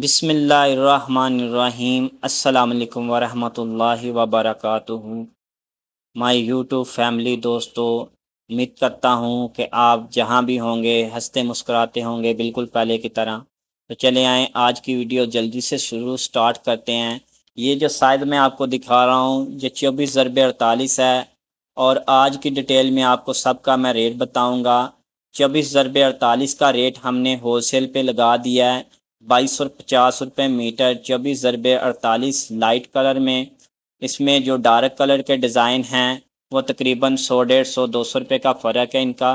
बिसमीम् अल्लाम वरहमतुल्लाहि वबरकातुहु my YouTube family दोस्तों उम्मीद करता हूँ कि आप जहाँ भी होंगे हंसते मुस्कुराते होंगे बिल्कुल पहले की तरह तो चले आएँ आज की वीडियो जल्दी से शुरू स्टार्ट करते हैं ये जो शायद मैं आपको दिखा रहा हूँ ये चौबीस ज़रब अड़तालीस है और आज की डिटेल में आपको सबका मैं रेट बताऊँगा चौबीस ज़रब अड़तालीस का रेट हमने होल सेल पर लगा दिया है बाईस सौ पचास रुपये मीटर चौबीस जरबे अड़तालीस लाइट कलर में इसमें जो डार्क कलर के डिज़ाइन हैं वो तकरीबन सौ डेढ़ सौ दो सौ रुपये का फ़र्क है इनका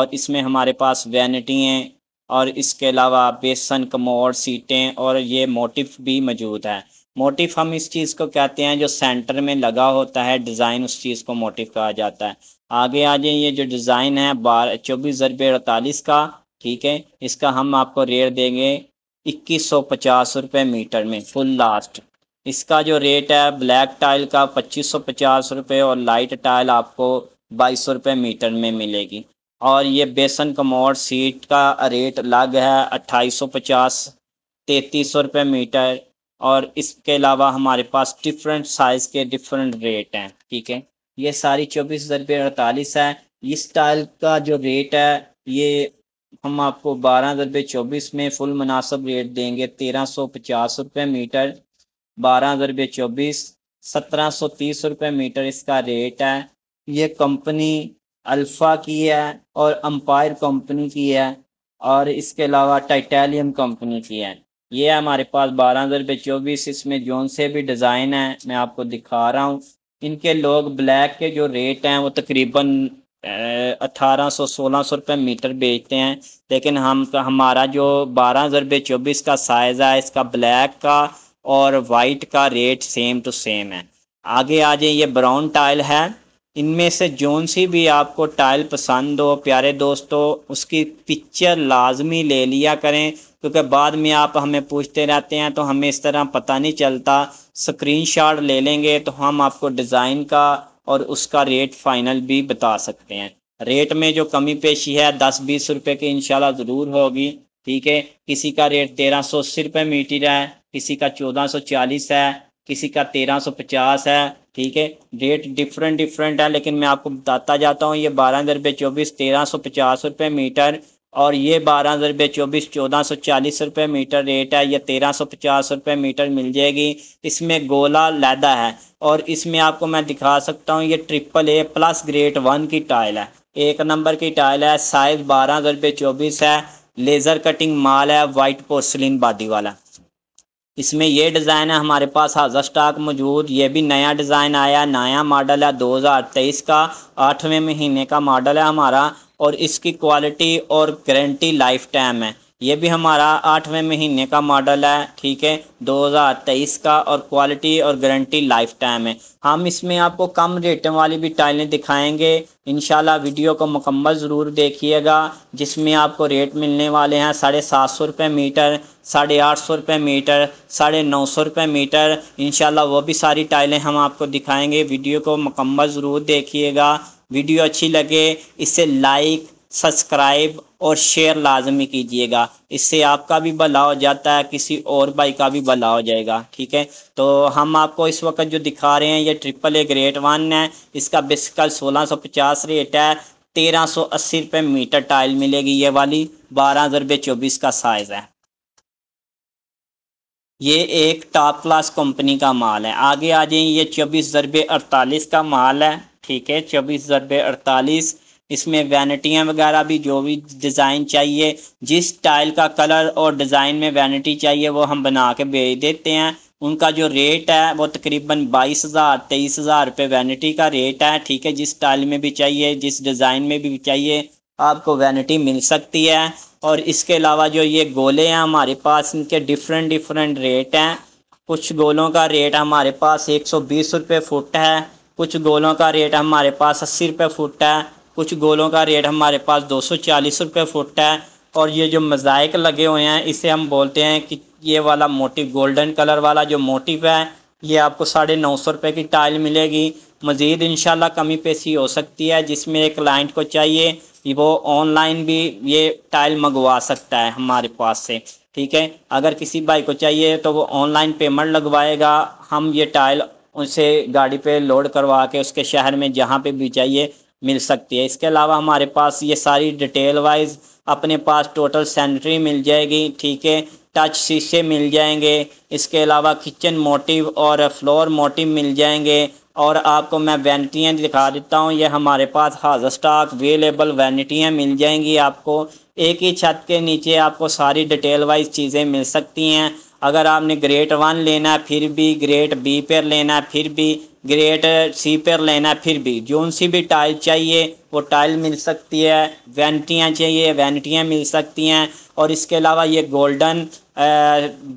और इसमें हमारे पास वैनिटी हैं और इसके अलावा बेसन कमोड सीटें और ये मोटिफ भी मौजूद है मोटिफ हम इस चीज़ को कहते हैं जो सेंटर में लगा होता है डिज़ाइन उस चीज़ को मोटिफ कहा जाता है आगे आ जाए ये जो डिज़ाइन है बारह चौबीस जरबे अड़तालीस का ठीक है इसका हम आपको रेट देंगे इक्कीस सौ पचास रुपये मीटर में फुल लास्ट इसका जो रेट है ब्लैक टाइल का पच्चीस सौ पचास रुपये और लाइट टाइल आपको बाईस सौ रुपये मीटर में मिलेगी और ये बेसन कमोड सीट का रेट अलग है अट्ठाईस सौ पचास सौ रुपये मीटर और इसके अलावा हमारे पास डिफरेंट साइज़ के डिफरेंट रेट हैं ठीक है ये सारी चौबीस हज़ार रुपये अड़तालीस है इस टाइल का जो रेट है ये हम आपको बारह दरबे चौबीस में फुल मुनासब रेट देंगे तेरह सौ पचास रुपये मीटर बारह दरबे चौबीस सत्रह सौ तीस रुपये मीटर इसका रेट है ये कंपनी अल्फ़ा की है और अम्पायर कंपनी की है और इसके अलावा टाइटेलियम कंपनी की है ये है हमारे पास बारह ज़रबे चौबीस इसमें जोन से भी डिज़ाइन है मैं आपको दिखा रहा हूँ इनके लोग ब्लैक के जो रेट हैं वो तकरीबन અ 1800 1600 રૂપے મીટર વેચતે હે લેકિન હમ ہمارا જો 12 24 કા સાઈઝ આયે اس કા બ્લેક કા ઓર વ્હાઈટ કા રેટ સેમ ટુ સેમ હે આગે આ જઈએ યે બ્રાઉન ટાઈલ હે ઇનમે સે જોનસી ભી આપકો ટાઈલ પસંદ હો પ્યારے દોસ્તો ઉસકી પિક્ચર لازમી લે લિયા કરે ક્યોકી બાદ મે આપ હમે પૂછતે રહેતે હે તો હમે ઇસ طرح pata નહિ ચલતા સ્ક્રીનશૉટ લે લેંગે તો હમ આપકો ડિઝાઇન કા और उसका रेट फाइनल भी बता सकते हैं रेट में जो कमी पेशी है दस बीस रुपये की इंशाल्लाह ज़रूर होगी ठीक है किसी का रेट तेरह सौ अस्सी रुपये मीटर है किसी का चौदह सौ चालीस है किसी का तेरह सौ पचास है ठीक है रेट डिफरेंट डिफरेंट है लेकिन मैं आपको बताता जाता हूँ ये बारह रुपये चौबीस तेरह सौ पचास रुपये मीटर और ये बारह रुपये चौबीस चौदह सौ चालीस रुपये मीटर रेट है ये तेरह सौ पचास रुपये मीटर मिल जाएगी इसमें गोला लैदा है और इसमें आपको मैं दिखा सकता हूँ ये triple A plus grade one की टाइल है एक नंबर की टाइल है साइज़ बारह हजार रुपये चौबीस है लेज़र कटिंग माल है वाइट पोस्लिन बादी वाला इसमें ये डिज़ाइन है हमारे पास हाजर स्टॉक मौजूद ये भी नया डिज़ाइन आया नया मॉडल है 2023 का आठवें महीने का मॉडल है हमारा और इसकी क्वालिटी और गारंटी लाइफ टाइम है ये भी हमारा आठवें महीने का मॉडल है ठीक है 2023 का और क्वालिटी और गारंटी लाइफ टाइम है हम इसमें आपको कम रेटों वाली भी टाइलें दिखाएंगे इनशाला वीडियो को मुकम्मल ज़रूर देखिएगा जिसमें आपको रेट मिलने वाले हैं साढ़े सात सौ रुपये मीटर साढ़े आठ सौ रुपये मीटर साढ़े नौ सौ रुपये मीटर इनशाला वो भी सारी टाइलें हम आपको दिखाएंगे वीडियो को मुकम्मल ज़रूर देखिएगा वीडियो अच्छी लगे इसे लाइक सब्सक्राइब और शेयर लाजमी कीजिएगा इससे आपका भी भला हो जाता है किसी और भाई का भी भला हो जाएगा ठीक है तो हम आपको इस वक्त जो दिखा रहे हैं ये ट्रिपल ए ग्रेट वन है इसका बेसिकल सोलह सौ पचास रेट है तेरह सौ अस्सी रुपये मीटर टाइल मिलेगी ये वाली बारह हजार रुपये चौबीस का साइज़ है ये एक टॉप क्लास कंपनी का माल है आगे आ जाइए ये चौबीस हज़ार अड़तालीस का माल है ठीक है चौबीस ज़रब अड़तालीस इसमें वैनिटियाँ वगैरह भी जो भी डिज़ाइन चाहिए जिस टाइल का कलर और डिज़ाइन में वैनिटी चाहिए वो हम बना के भेज देते हैं उनका जो रेट है वो तकरीबन बाईस हज़ार तेईस हज़ार रुपये वैनिटी का रेट है ठीक है जिस टाइल में भी चाहिए जिस डिज़ाइन में भी चाहिए आपको वैनिटी मिल सकती है और इसके अलावा जो ये गोले हैं हमारे पास इनके डिफरेंट डिफरेंट रेट हैं कुछ गोलों का रेट हमारे पास एक सौ बीस रुपये फुट है कुछ गोलों का रेट हमारे पास अस्सी रुपये फुट है कुछ गोलों का रेट हमारे पास दो सौ चालीस रुपये फुट है और ये जो मजाइक लगे हुए हैं इसे हम बोलते हैं कि ये वाला मोटिव गोल्डन कलर वाला जो मोटिव है ये आपको साढ़े नौ सौ रुपये की टाइल मिलेगी मज़ीद इन कमी पेशी हो सकती है जिसमें एक क्लाइंट को चाहिए वो ऑनलाइन भी ये टाइल मंगवा सकता है हमारे पास से ठीक है अगर किसी भाई को चाहिए तो वो ऑनलाइन पेमेंट लगवाएगा हम ये टाइल उनसे गाड़ी पे लोड करवा के उसके शहर में जहाँ पे भी चाहिए मिल सकती है इसके अलावा हमारे पास ये सारी डिटेल वाइज अपने पास टोटल सैनिटरी मिल जाएगी ठीक है टच शीशे मिल जाएंगे इसके अलावा किचन मोटिव और फ्लोर मोटिव मिल जाएंगे और आपको मैं वैनिटियाँ दिखा देता हूँ ये हमारे पास हाज स्टाक अवेलेबल वैनिटियाँ मिल जाएंगी आपको एक ही छत के नीचे आपको सारी डिटेल वाइज चीज़ें मिल सकती हैं अगर आपने ग्रेट वन लेना फिर भी ग्रेट बी पर लेना फिर भी ग्रेट सी पर लेना फिर भी जौन सी भी टाइप चाहिए वो टाइल मिल सकती है वैनटियाँ चाहिए वैनटियाँ मिल सकती हैं और इसके अलावा ये गोल्डन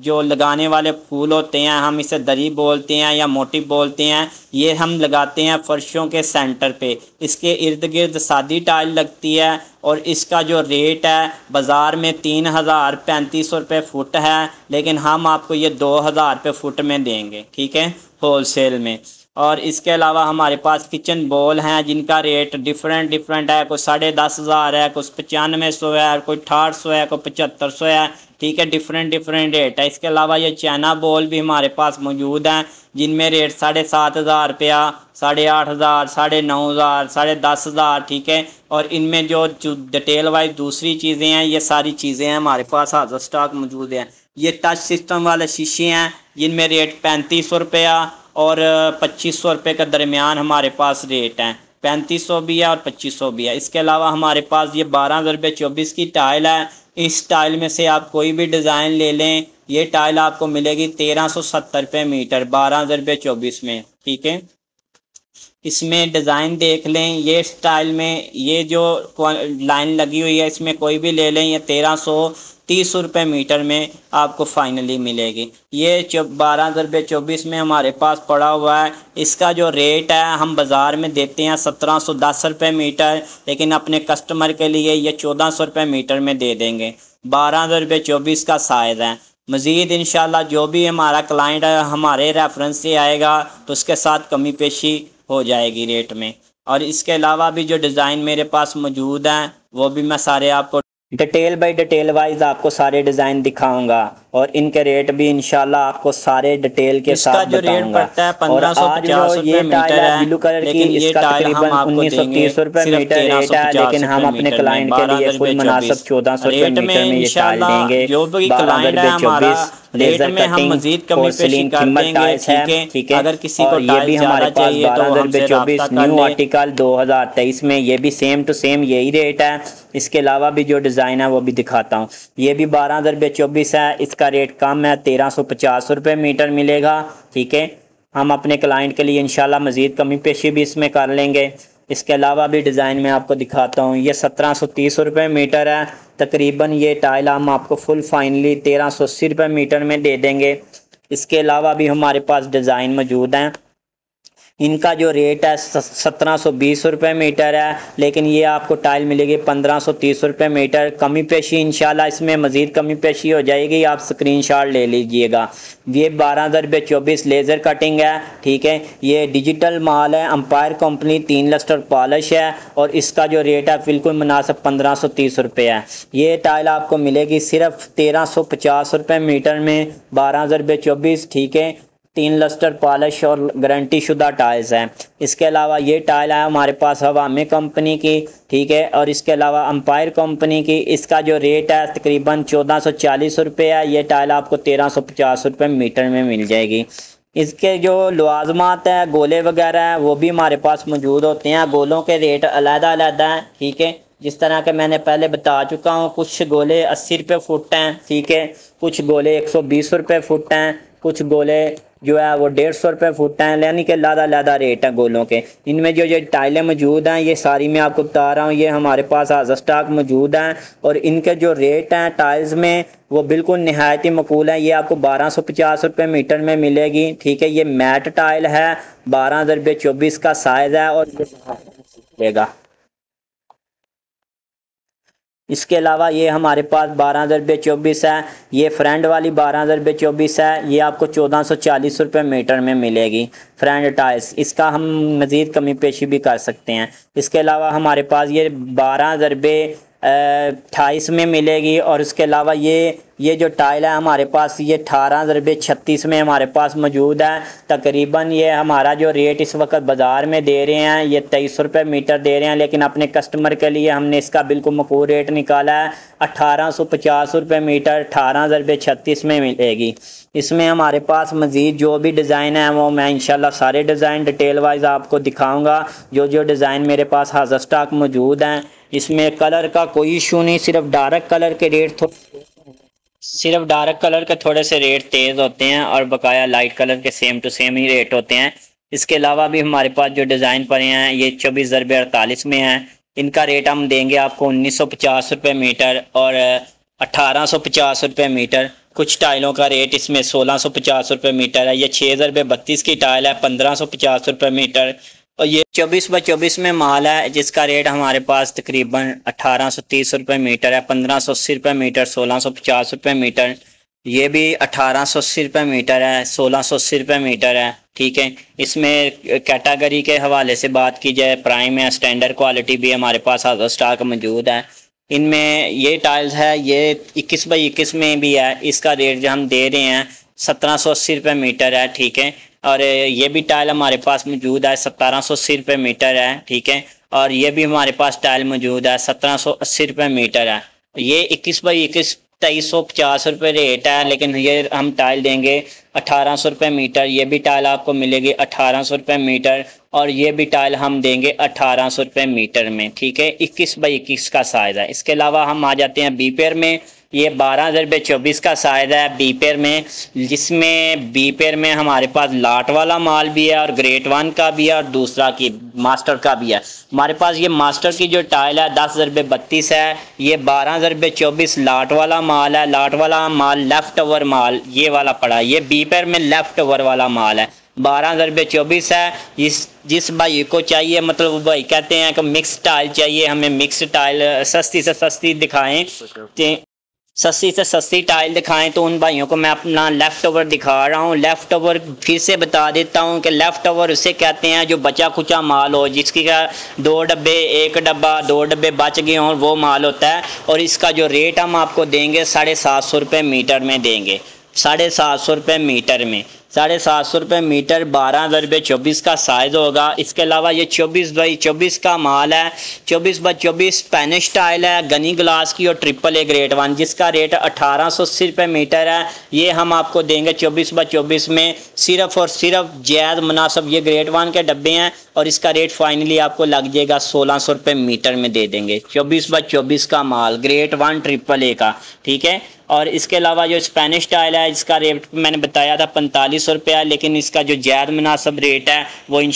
जो लगाने वाले फूल होते हैं हम इसे दरी बोलते हैं या मोटी बोलते हैं ये हम लगाते हैं फर्शों के सेंटर पे इसके इर्द गिर्द सादी टाइल लगती है और इसका जो रेट है बाज़ार में तीन हज़ार पैंतीस सौ रुपये फुट है लेकिन हम आपको ये दो हज़ार रुपये फुट में देंगे ठीक है होल सेल में और इसके अलावा हमारे पास किचन बॉल हैं जिनका रेट डिफरेंट डिफरेंट है कोई साढ़े दस हज़ार है कुछ पचानवे सौ है कोई अठारह सौ है कोई पचहत्तर सौ है ठीक है डिफरेंट डिफरेंट रेट है इसके अलावा ये चाइना बॉल भी हमारे पास मौजूद हैं जिनमें रेट साढ़े सात हज़ार रुपया साढ़े आठ हज़ार साढ़े नौ हज़ार साढ़े दस हज़ार ठीक है और इनमें जो डिटेल वाइज दूसरी चीज़ें हैं ये सारी चीज़ें हैं हमारे पास हाजर स्टॉक मौजूद हैं ये टच सिस्टम वाले शीशे हैं जिनमें रेट पैंतीस सौ रुपया और पच्चीस सौ रुपये के दरमियान हमारे पास रेट हैं पैंतीस सौ भी है और पच्चीस सौ भी है इसके अलावा हमारे पास ये बारह रुपये चौबीस की टाइल है इस टाइल में से आप कोई भी डिज़ाइन ले लें ये टाइल आपको मिलेगी तेरह सौ सत्तर रुपये मीटर बारह रुपये चौबीस में ठीक है इसमें डिज़ाइन देख लें ये स्टाइल में ये जो लाइन लगी हुई है इसमें कोई भी ले लें ये तेरह सौ तीस रुपये मीटर में आपको फाइनली मिलेगी ये बारह रुपये चौबीस में हमारे पास पड़ा हुआ है इसका जो रेट है हम बाज़ार में देते हैं सत्रह सौ दस रुपये मीटर लेकिन अपने कस्टमर के लिए ये चौदह सौ रुपये मीटर में दे देंगे बारह हज़ार रुपये चौबीस का साइज़ है मज़ीद इन जो भी हमारा क्लाइंट हमारे रेफरेंस से आएगा तो उसके साथ कमी पेशी हो जाएगी रेट में और इसके अलावा भी जो डिज़ाइन मेरे पास मौजूद हैं वो भी मैं सारे आपको डिटेल बाय डिटेल वाइज आपको सारे डिज़ाइन दिखाऊंगा और इनके रेट भी इनशाला आपको सारे डिटेल के इसका साथ जो रेट पड़ता है पंद्रह सौ पचास ये मीटर है ब्लू कलर की इसका तकरीबन उन्नीस सौ तीस रुपए मीटर रेट है लेकिन हम अपने क्लाइंट के लिए कुल मुनासिब चौदह सौ मीटर में ये टाइल देंगे बारह चौबीस लेजर में हम मजीद पोर्सलिन कीमत टाइल्स है ठीक है अगर किसी को ये भी हमारे पास तो बारह रुपये चौबीस न्यू आर्टिकल 2023 में ये भी सेम टू सेम यही रेट है इसके अलावा भी जो डिज़ाइन है वो भी दिखाता हूँ ये भी बारह रुपये चौबीस है इसका इसका रेट कम है तेरह सौ पचास रुपये मीटर मिलेगा ठीक है हम अपने क्लाइंट के लिए इन मज़ीद कमी पेशी भी इसमें कर लेंगे इसके अलावा भी डिज़ाइन में आपको दिखाता हूँ ये सत्रह सौ तीस रुपये मीटर है तकरीबन ये टाइल हम आपको फुल फाइनली तेरह सौ अस्सी रुपये मीटर में दे देंगे इसके अलावा भी हमारे पास डिज़ाइन मौजूद हैं इनका जो रेट है सत्रह सौ बीस रुपये मीटर है लेकिन ये आपको टाइल मिलेगी पंद्रह सौ तीस रुपये मीटर कमी पेशी इनशाला इसमें मज़ीद कमी पेशी हो जाएगी आप स्क्रीन शॉट ले लीजिएगा ये बारह रुपये चौबीस लेज़र कटिंग है ठीक है ये डिजिटल माल है अम्पायर कंपनी तीन लस्टर पॉलिश है और इसका जो रेट है बिल्कुल मुनासिब पंद्रह सौ तीस रुपये है ये टाइल आपको मिलेगी सिर्फ तेरह सौ पचास रुपये मीटर में बारह रुपये चौबीस ठीक है तीन लस्टर पॉलिश और गारंटी शुदा टाइल्स हैं इसके अलावा ये टाइल है हमारे पास हवामे कंपनी की ठीक है और इसके अलावा अम्पायर कंपनी की इसका जो रेट है तकरीबन चौदह सौ चालीस रुपये है ये टाइल आपको तेरह सौ पचास रुपये मीटर में मिल जाएगी इसके जो लवाजमात हैं गोले वगैरह हैं वो भी हमारे पास मौजूद होते हैं गोलों के रेट अलहदा हैं ठीक है जिस तरह के मैंने पहले बता चुका हूँ कुछ गोले अस्सी रुपये फुट हैं ठीक है कुछ गोले एक सौ बीस रुपये फुट हैं कुछ गोले जो है वो डेढ़ सौ रुपये फुट हैं यानी कि लादा लादा रेट हैं गोलों के इनमें जो ये टाइलें मौजूद हैं ये सारी मैं आपको बता रहा हूँ ये हमारे पास आज स्टाक मौजूद हैं और इनके जो रेट हैं टाइल्स में वो बिल्कुल ही मकूल है ये आपको बारह सौ पचास रुपये मीटर में मिलेगी ठीक है ये मैट टाइल है बारह दरबे चौबीस का साइज़ है और ये मिलेगा इसके अलावा ये हमारे पास बारह हज़ार रुपये चौबीस है ये फ्रेंड वाली बारह हज़ार रुपये चौबीस है ये आपको चौदह सौ चालीस रुपये मीटर में मिलेगी फ्रेंड टाइल्स इसका हम मज़ीद कमी पेशी भी कर सकते हैं इसके अलावा हमारे पास ये बारह हज़ार रुपये अट्ठाईस में मिलेगी और इसके अलावा ये ये जो टाइल है हमारे पास ये अठारह ज़रबे छत्तीस में हमारे पास मौजूद है तकरीबन ये हमारा जो रेट इस वक्त बाज़ार में दे रहे हैं ये तेईस रुपये मीटर दे रहे हैं लेकिन अपने कस्टमर के लिए हमने इसका बिल्कुल मकूल रेट निकाला है अट्ठारह सौ पचास रुपये मीटर अठारह ज़रबे छत्तीस में मिलेगी इसमें हमारे पास मज़ीद जो भी डिज़ाइन है वो मैं इनशाला सारे डिज़ाइन डिटेल वाइज आपको दिखाऊँगा जो जो डिज़ाइन मेरे पास हाजर स्टाक मौजूद हैं इसमें कलर का कोई इशू नहीं सिर्फ डार्क कलर के रेट थोड़े सिर्फ डार्क कलर के थोड़े से रेट तेज़ होते हैं और बकाया लाइट कलर के सेम टू सेम ही रेट होते हैं इसके अलावा भी हमारे पास जो डिज़ाइन पड़े हैं ये चौबीस ज़रब अड़तालीस में हैं इनका रेट हम देंगे आपको उन्नीस सौ पचास रुपये मीटर और अट्ठारह सौ पचास रुपये मीटर कुछ टाइलों का रेट इसमें सोलह सौ पचास रुपये मीटर है ये छः रुपये बत्तीस की टाइल है पंद्रह सौ पचास रुपये मीटर और ये चौबीस बाई चौबीस में माल है जिसका रेट हमारे पास तकरीबन अठारह सौ तीस रुपये मीटर है पंद्रह सौ अस्सी रुपये मीटर सोलह सौ पचास रुपये मीटर ये भी अठारह सौ अस्सी रुपये मीटर है सोलह सौ अस्सी रुपये मीटर है ठीक है इसमें कैटागरी के हवाले से बात की जाए प्राइम है स्टैंडर्ड क्वालिटी भी हमारे पास स्टॉक मौजूद है इनमें ये टाइल्स है ये इक्कीस बाई इक्कीस में भी है इसका रेट जो हम दे रहे हैं सत्रह सौ अस्सी रुपये मीटर है ठीक है और ये भी टाइल हमारे पास मौजूद है सत्रह सौ अस्सी रुपये मीटर है ठीक है और ये भी हमारे पास टाइल मौजूद है सत्रह सौ अस्सी रुपये मीटर है ये इक्कीस बाई इक्कीस तेईस सौ पचास रुपये रेट है लेकिन ये हम टाइल देंगे अठारह सौ रुपये मीटर ये भी टाइल आपको मिलेगी अठारह सौ रुपये मीटर और ये भी टाइल हम देंगे अठारह सौ रुपये मीटर में ठीक है इक्कीस बाई इक्कीस का साइज़ है इसके अलावा हम आ जाते हैं बीपेयर में ये बारह हजार रुपये चौबीस का शायद है बी में जिसमें बी में हमारे पास लाट वाला माल भी है और ग्रेट वन का भी है और दूसरा की मास्टर का भी है हमारे पास ये मास्टर की जो टाइल है दस हजार रुपये बत्तीस है ये बारह हजार रुपये चौबीस लाट वाला माल है लाट वाला माल लेफ़्ट ओवर माल ये वाला पड़ा है ये बी में लेफ़्ट ओवर वाला माल है बारह हजार रुपये चौबीस है जिस जिस भाई को चाहिए मतलब भाई कहते हैं कि मिक्स टाइल चाहिए हमें मिक्स टाइल सस्ती से सस्ती दिखाएं अच्छा। सस्ती से सस्ती टाइल दिखाएं तो उन भाइयों को मैं अपना लेफ़्ट ओवर दिखा रहा हूँ लेफ़्ट ओवर फिर से बता देता हूँ कि लेफ़्ट ओवर उसे कहते हैं जो बचा खुचा माल हो जिसकी का दो डब्बे एक डब्बा दो डब्बे बच गए हों वो माल होता है और इसका जो रेट हम आपको देंगे साढ़े सात सौ रुपये मीटर में देंगे साढ़े सात सौ रुपये मीटर में साढ़े सात सौ रुपये मीटर बारह हजार रुपये चौबीस का साइज़ होगा इसके अलावा ये चौबीस बाई चौबीस का माल है चौबीस बाई चौबीस स्पेनिश टाइल है गनी ग्लास की और ट्रिपल ए ग्रेड वन जिसका रेट अठारह सौ अस्सी रुपये मीटर है ये हम आपको देंगे चौबीस बाई चौबीस में सिर्फ और सिर्फ जैद मुनासब ये ग्रेड वन के डब्बे हैं और इसका रेट फाइनली आपको लग जाएगा सोलह सौ रुपये मीटर में दे देंगे चौबीस बाई चौबीस का माल ग्रेड वन ट्रिपल ए का ठीक है और इसके अलावा जो स्पेनिश टाइल है इसका रेट मैंने बताया था पैंतालीस रुपया लेकिन इसका जो जैद मुनासब रेट है वो इन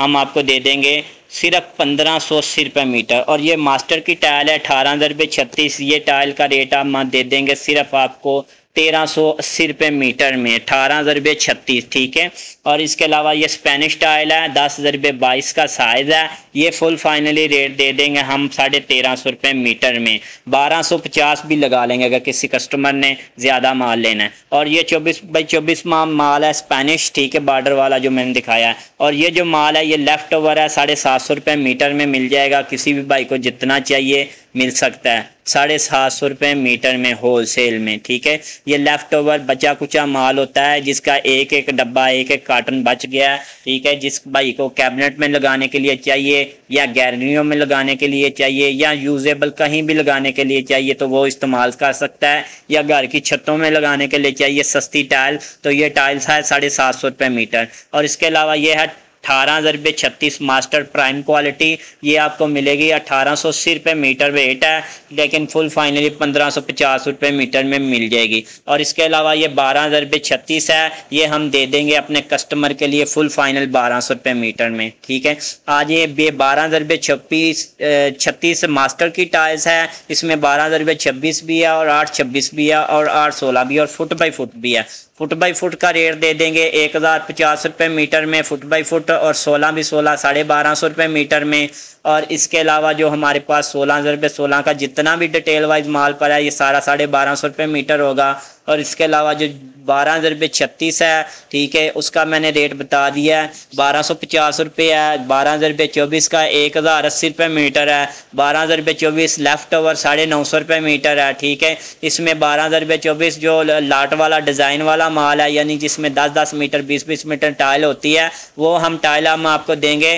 हम आपको दे देंगे सिर्फ पंद्रह सौ अस्सी रुपये मीटर और ये मास्टर की टाइल है अठारह हज़ार रुपये छत्तीस ये टाइल का रेट आप दे देंगे सिर्फ आपको तेरह सौ अस्सी रुपये मीटर में अठारह रुपये छत्तीस ठीक है और इसके अलावा ये स्पेनिश टाइल है दस रुपये बाईस का साइज़ है ये फुल फाइनली रेट दे देंगे हम साढ़े तेरह सौ रुपये मीटर में बारह सौ पचास भी लगा लेंगे अगर किसी कस्टमर ने ज़्यादा माल लेना है और ये चौबीस बाई चौबीस माह माल है स्पेनिश ठीक है बार्डर वाला जो मैंने दिखाया है और ये जो माल है ये लेफ़्ट ओवर है साढ़े सात सौ रुपये मीटर में मिल जाएगा किसी भी भाई को जितना चाहिए मिल सकता है साढ़े सात सौ रुपये मीटर में होल सेल में ठीक है ये लेफ्ट ओवर बचा कुचा माल होता है जिसका एक एक डब्बा एक एक कार्टन बच गया है ठीक है जिस भाई को कैबिनेट में लगाने के लिए चाहिए या गैलरियों में लगाने के लिए चाहिए या यूजेबल कहीं भी लगाने के लिए चाहिए तो वो इस्तेमाल कर सकता है या घर की छतों में लगाने के लिए चाहिए सस्ती टाइल तो ये टाइल्स है साढ़े सात सौ रुपये मीटर और इसके अलावा ये है अट्ठारह रुपये छत्तीस मास्टर प्राइम क्वालिटी ये आपको मिलेगी अट्ठारह सौ अस्सी रुपये मीटर वेट है लेकिन फुल फाइनली पंद्रह सौ पचास रुपये मीटर में मिल जाएगी और इसके अलावा ये बारह हजार रुपये छत्तीस है ये हम दे देंगे अपने कस्टमर के लिए फुल फाइनल बारह सौ रुपये मीटर में ठीक है आज ये बारह हजार रुपये छब्बीस छत्तीस मास्टर की टाइल्स है इसमें बारह हजार रुपये छब्बीस भी है और आठ छब्बीस भी है और आठ सोलह भी है और फुट बाई फुट भी है फुट बाई फुट का रेट दे देंगे एक हज़ार पचास रुपये मीटर में फुट बाई फुट और सोलह भी सोलह साढ़े बारह सौ रुपये मीटर में और इसके अलावा जो हमारे पास सोलह हज़ार रुपये सोलह का जितना भी डिटेल वाइज माल पर है ये सारा साढ़े बारह सौ रुपये मीटर होगा और इसके अलावा जो बारह हज़ार रुपये छत्तीस है ठीक है उसका मैंने रेट बता दिया है बारह सौ पचास रुपये है बारह हज़ार रुपये चौबीस का एक हज़ार अस्सी रुपये मीटर है बारह हज़ार रुपये चौबीस लेफ्ट ओवर साढ़े नौ सौ रुपये मीटर है ठीक है इसमें बारह हज़ार रुपये चौबीस जो लाट वाला डिज़ाइन वाला माल है यानी जिसमें दस दस मीटर बीस बीस मीटर टाइल होती है वो हम टाइल हम आपको देंगे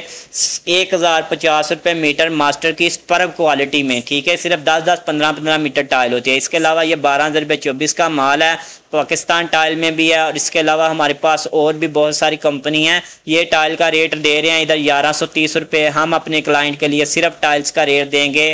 एक हज़ार पचास रुपये मीटर मास्टर की स्पर्व क्वालिटी में ठीक है सिर्फ दस दस पंद्रह पंद्रह मीटर टाइल होती है इसके अलावा ये बारह हज़ार रुपये चौबीस का माल है पाकिस्तान टाइल में भी है और इसके अलावा हमारे पास और भी बहुत सारी कंपनी है ये टाइल का रेट दे रहे हैं इधर ग्यारह सौ तीस रुपये हम अपने क्लाइंट के लिए सिर्फ टाइल्स का रेट देंगे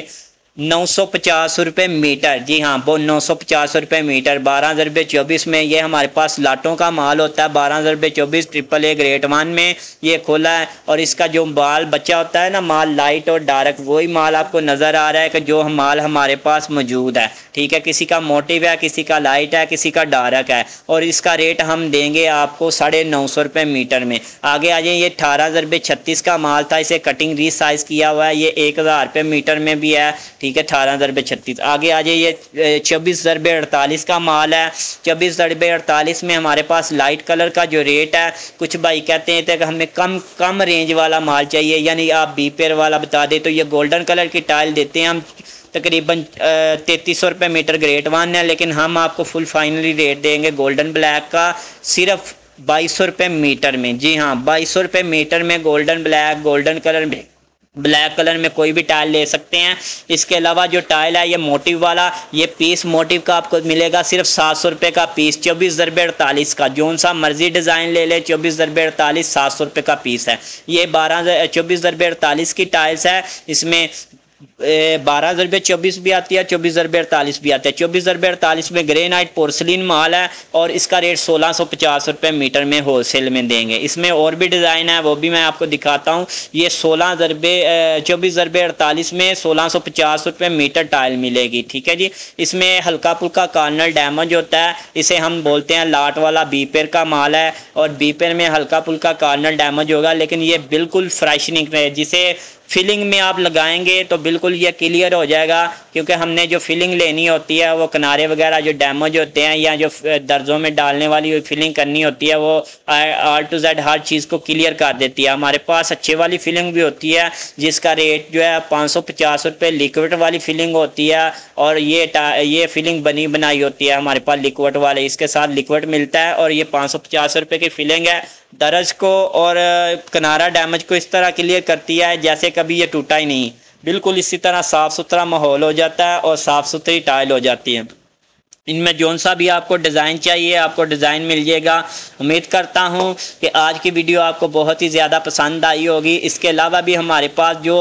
नौ सौ पचास रुपये मीटर जी हाँ वो नौ सौ पचास रुपये मीटर बारह हज़ार रुपये चौबीस में ये हमारे पास लाटों का माल होता है बारह हज़ार रुपये चौबीस ट्रिपल ए ग्रेट वन में ये खोला है और इसका जो माल बचा होता है ना माल लाइट और डार्क वही माल आपको नज़र आ रहा है कि जो माल हमारे पास मौजूद है ठीक है किसी का मोटिव है किसी का लाइट है किसी का डार्क है और इसका रेट हम देंगे आपको साढ़े नौ सौ रुपये मीटर में आगे आ जाए ये अठारह हज़ार रुपये छत्तीस का माल था इसे कटिंग री साइज़ किया हुआ है ये एक हज़ार रुपये मीटर में भी है ठीक है अठारह ज़रब छत्तीस आगे आ जाइए छब्बीस ज़रब अड़तालीस का माल है छब्बीस ज़रब अड़तालीस में हमारे पास लाइट कलर का जो रेट है कुछ भाई कहते हैं तो हमें कम कम रेंज वाला माल चाहिए यानी आप बी पेयर वाला बता दें तो ये गोल्डन कलर की टाइल देते हैं हम तकरीबन तैतीस सौ रुपये मीटर ग्रेट वन है लेकिन हम आपको फुल फाइनली रेट देंगे गोल्डन ब्लैक का सिर्फ बाईस सौ रुपये मीटर में जी हाँ बाईस सौ रुपये मीटर में गोल्डन ब्लैक गोल्डन कलर में ब्लैक कलर में कोई भी टाइल ले सकते हैं इसके अलावा जो टाइल है ये मोटिव वाला ये पीस मोटिव का आपको मिलेगा सिर्फ सात सौ रुपये का पीस चौबीस दरबे अड़तालीस का जौन सा मर्जी डिज़ाइन ले ले चौबीस दरबे अड़तालीस सात सौ रुपये का पीस है ये बारह चौबीस दरबे अड़तालीस की टाइल्स है इसमें बारह रुपये चौबीस भी आती है चौबीस रुपये अड़तालीस भी आती है चौबीस रुपये अड़तालीस में ग्रेनाइट पोर्सलिन माल है और इसका रेट सोलह सौ पचास रुपये मीटर में होल सेल में देंगे इसमें और भी डिज़ाइन है वो भी मैं आपको दिखाता हूँ ये सोलह रुपये चौबीस रुपये अड़तालीस में सोलह सौ पचास रुपये मीटर टाइल मिलेगी ठीक है जी इसमें हल्का फुल्का कार्नल डैमेज होता है इसे हम बोलते हैं लाट वाला बीपेर का माल है और बीपेर में हल्का फुल्का कार्नल डैमेज होगा लेकिन ये बिल्कुल फ्रेश निकले जिसे फिलिंग में आप लगाएंगे तो बिल्कुल ये क्लियर हो जाएगा क्योंकि हमने जो फिलिंग लेनी होती है वो किनारे वगैरह जो डैमेज होते हैं या जो दर्जों में डालने वाली फिलिंग करनी होती है वो आल टू जेड हर चीज़ को क्लियर कर देती है हमारे पास अच्छे वाली फिलिंग भी होती है जिसका रेट जो है पाँच सौ पचास रुपये लिक्विड वाली फिलिंग होती है और ये ये फिलिंग बनी बनाई होती है हमारे पास लिक्विड वाले इसके साथ लिक्विड मिलता है और ये पाँच सौ पचास रुपये की फिलिंग है दरज को और किनारा डैमेज को इस तरह क्लियर करती है जैसे कभी ये टूटा ही नहीं बिल्कुल इसी तरह साफ़ सुथरा माहौल हो जाता है और साफ़ सुथरी टाइल हो जाती है इनमें जौन सा भी आपको डिज़ाइन चाहिए आपको डिज़ाइन मिल जाएगा उम्मीद करता हूँ कि आज की वीडियो आपको बहुत ही ज़्यादा पसंद आई होगी इसके अलावा भी हमारे पास जो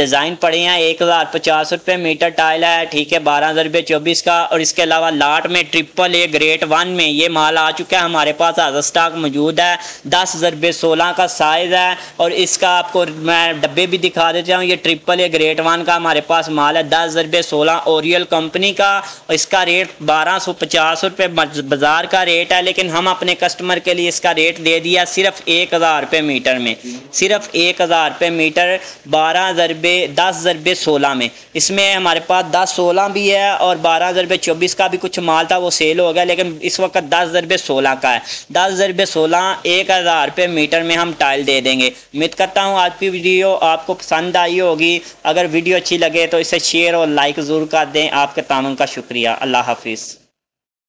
डिज़ाइन पड़े हैं एक हज़ार पचास रुपये मीटर टाइल है ठीक है बारह हज़ार रुपये चौबीस का और इसके अलावा लाट में ट्रिपल ए ग्रेट वन में ये माल आ चुका है हमारे पास आज स्टॉक मौजूद है दस हज़ार रुपये सोलह का साइज़ है और इसका आपको मैं डब्बे भी दिखा देता हूँ ये ट्रिपल ए ग्रेट वन का हमारे पास माल है दस हज़ार रुपये सोलह ओरियल कंपनी का इसका रेट बारह 1250 सौ पचास रुपये बाज़ार का रेट है लेकिन हम अपने कस्टमर के लिए इसका रेट दे दिया सिर्फ एक हज़ार रुपये मीटर में सिर्फ एक हज़ार रुपये मीटर बारह ज़रबे दस ज़रबे सोलह में इसमें हमारे पास दस सोलह भी है और बारह ज़रबे चौबीस का भी कुछ माल था वो सेल हो गया लेकिन इस वक्त दस ज़रबे सोलह का है दस ज़रबे सोलह एक हज़ार रुपये मीटर में हम टाइल दे देंगे उम्मीद करता हूँ आज की वीडियो आपको पसंद आई होगी अगर वीडियो अच्छी लगे तो इसे शेयर और लाइक ज़रूर कर दें आपके तामन का शुक्रिया अल्लाह हाफिज़